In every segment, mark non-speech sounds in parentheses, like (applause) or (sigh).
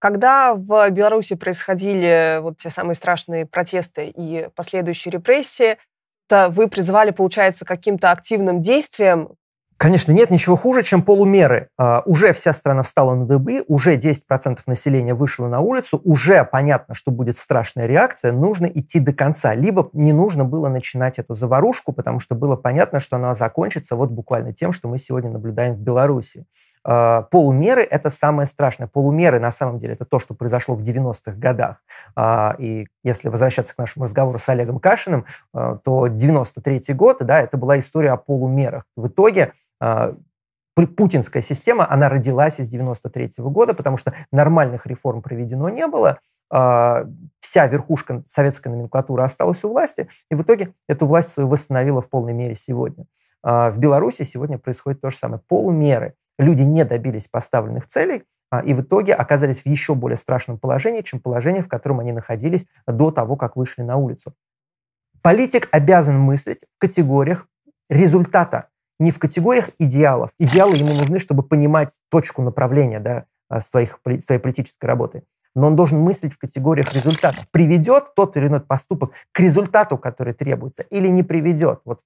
Когда в Беларуси происходили вот те самые страшные протесты и последующие репрессии, то вы призывали, получается, каким-то активным действием, Конечно, нет ничего хуже, чем полумеры. А, уже вся страна встала на дыбы, уже 10% населения вышло на улицу, уже понятно, что будет страшная реакция, нужно идти до конца. Либо не нужно было начинать эту заварушку, потому что было понятно, что она закончится вот буквально тем, что мы сегодня наблюдаем в Беларуси. А, полумеры – это самое страшное. Полумеры, на самом деле, это то, что произошло в 90-х годах. А, и если возвращаться к нашему разговору с Олегом Кашиным, а, то 93-й год, да, это была история о полумерах. В итоге путинская система, она родилась из 93 -го года, потому что нормальных реформ проведено не было, вся верхушка советской номенклатуры осталась у власти, и в итоге эту власть свою восстановила в полной мере сегодня. В Беларуси сегодня происходит то же самое. Полумеры люди не добились поставленных целей а, и в итоге оказались в еще более страшном положении, чем положение, в котором они находились до того, как вышли на улицу. Политик обязан мыслить в категориях результата, не в категориях идеалов. Идеалы ему нужны, чтобы понимать точку направления да, а, своих, своей политической работы но он должен мыслить в категориях результатов. Приведет тот или иной поступок к результату, который требуется, или не приведет. Вот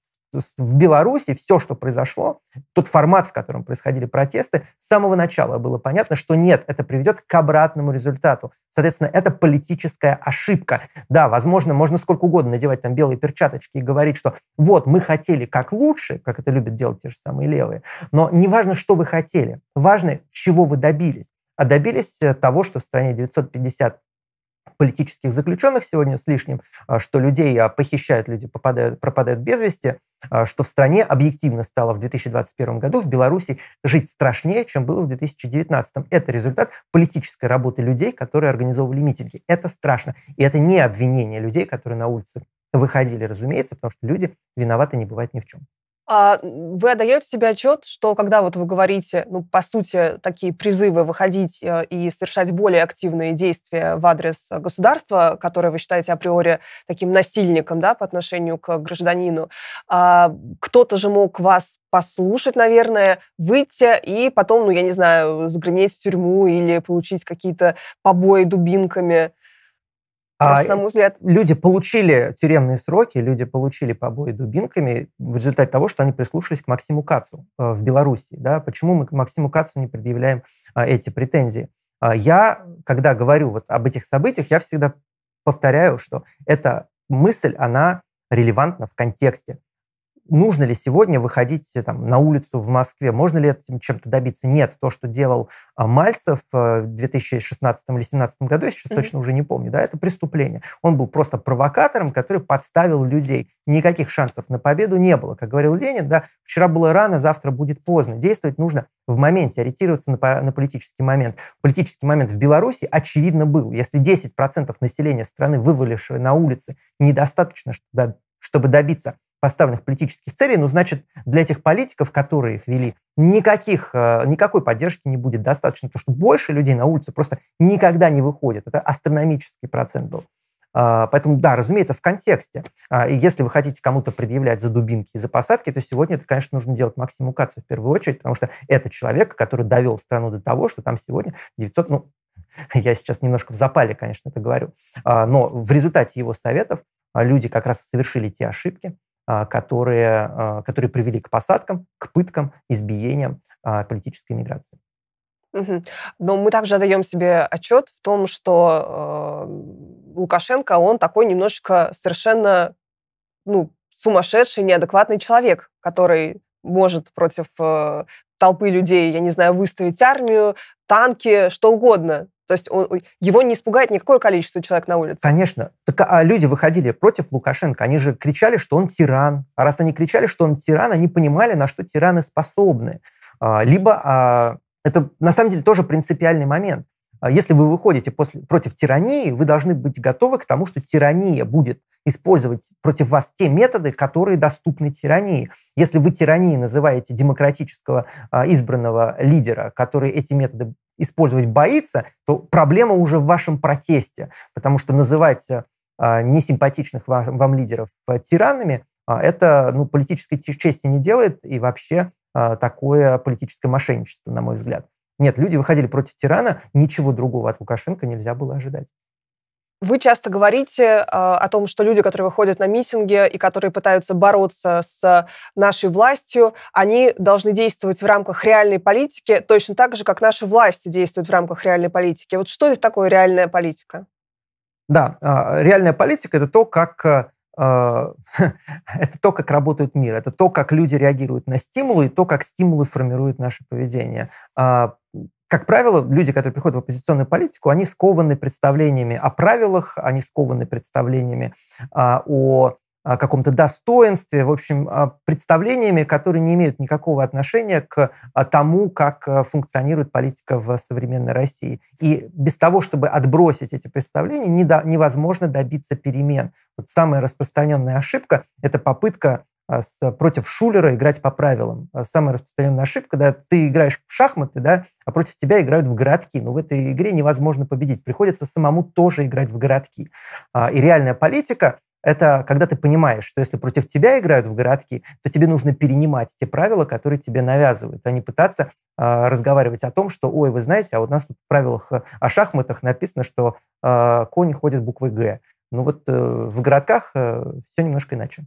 в Беларуси все, что произошло, тот формат, в котором происходили протесты, с самого начала было понятно, что нет, это приведет к обратному результату. Соответственно, это политическая ошибка. Да, возможно, можно сколько угодно надевать там белые перчаточки и говорить, что вот, мы хотели как лучше, как это любят делать те же самые левые, но не важно, что вы хотели, важно, чего вы добились. А добились э, того, что в стране 950 политических заключенных сегодня с лишним, а, что людей а, похищают, люди попадают, пропадают без вести, а, что в стране объективно стало в 2021 году в Беларуси жить страшнее, чем было в 2019. Это результат политической работы людей, которые организовывали митинги. Это страшно. И это не обвинение людей, которые на улице выходили, разумеется, потому что люди виноваты не бывают ни в чем. А, вы отдаете себе отчет, что когда вот вы говорите, ну, по сути, такие призывы выходить э, и совершать более активные действия в адрес э, государства, которое вы считаете априори таким насильником, да, по отношению к гражданину, а, кто-то же мог вас послушать, наверное, выйти и потом, ну, я не знаю, загреметь в тюрьму или получить какие-то побои дубинками. А, Просто, на мой взгляд... Люди получили тюремные сроки, люди получили побои дубинками в результате того, что они прислушались к Максиму Кацу э, в Беларуси. Да? Почему мы к Максиму Кацу не предъявляем а, эти претензии? А, я, когда говорю вот об этих событиях, я всегда повторяю, что эта мысль, она релевантна в контексте нужно ли сегодня выходить э, там, на улицу в Москве, можно ли этим чем-то добиться? Нет, то, что делал а, Мальцев э, в 2016 или 2017 году, я сейчас mm-hmm. точно уже не помню, да, это преступление. Он был просто провокатором, который подставил людей. Никаких шансов на победу не было. Как говорил Ленин, да, вчера было рано, завтра будет поздно. Действовать нужно в моменте, ориентироваться на, на политический момент. Политический момент в Беларуси, очевидно, был. Если 10% населения страны, вывалившего на улицы, недостаточно, чтобы добиться поставленных политических целей, ну, значит, для этих политиков, которые их вели, никаких, э, никакой поддержки не будет достаточно, потому что больше людей на улице просто никогда не выходит. Это астрономический процент был. А, поэтому, да, разумеется, в контексте. А, и если вы хотите кому-то предъявлять за дубинки и за посадки, то сегодня это, конечно, нужно делать Максиму Кацу в первую очередь, потому что это человек, который довел страну до того, что там сегодня 900, ну, (laughs) я сейчас немножко в запале, конечно, это говорю, а, но в результате его советов люди как раз совершили те ошибки, а, которые, а, которые привели к посадкам, к пыткам, избиениям а, политической миграции. Но мы также отдаем себе отчет в том, что э, Лукашенко, он такой немножечко совершенно ну, сумасшедший, неадекватный человек, который может против э, толпы людей, я не знаю, выставить армию, танки, что угодно. То есть он, его не испугает никакое количество человек на улице. Конечно. Так а люди выходили против Лукашенко. Они же кричали, что он тиран. А раз они кричали, что он тиран, они понимали, на что тираны способны. А, либо а, это на самом деле тоже принципиальный момент. А если вы выходите после, против тирании, вы должны быть готовы к тому, что тирания будет использовать против вас те методы, которые доступны тирании. Если вы тирании называете демократического а, избранного лидера, который эти методы использовать боится, то проблема уже в вашем протесте, потому что называть а, несимпатичных вам, вам лидеров а, тиранами это ну, политической чести не делает и вообще такое политическое мошенничество, на мой взгляд. Нет, люди выходили против тирана, ничего другого от Лукашенко нельзя было ожидать. Вы часто говорите э, о том, что люди, которые выходят на митинги и которые пытаются бороться с нашей властью, они должны действовать в рамках реальной политики точно так же, как наши власти действуют в рамках реальной политики. Вот что это такое реальная политика? Да, э, реальная политика это то, как э, э, (laughs) это то, как работает мир, это то, как люди реагируют на стимулы и то, как стимулы формируют наше поведение. А, как правило, люди, которые приходят в оппозиционную политику, они скованы представлениями о правилах, они скованы представлениями а, о а, каком-то достоинстве, в общем, а, представлениями, которые не имеют никакого отношения к а, тому, как функционирует политика в современной России. И без того, чтобы отбросить эти представления, невозможно добиться перемен. Вот самая распространенная ошибка – это попытка а, с, а, против шулера играть по правилам. А, самая распространенная ошибка, когда ты играешь в шахматы, да, а против тебя играют в городки. Но ну, в этой игре невозможно победить. Приходится самому тоже играть в городки. И реальная политика это когда ты понимаешь, что если против тебя играют в городки, то тебе нужно перенимать те правила, которые тебе навязывают, а не пытаться разговаривать о том, что, ой, вы знаете, а вот у нас тут в правилах э, о шахматах написано, что конь ходит буквой «Г». Ну вот э, в городках э, все немножко иначе.